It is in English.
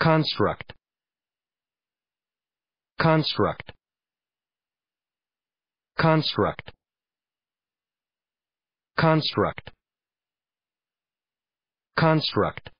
construct construct construct construct construct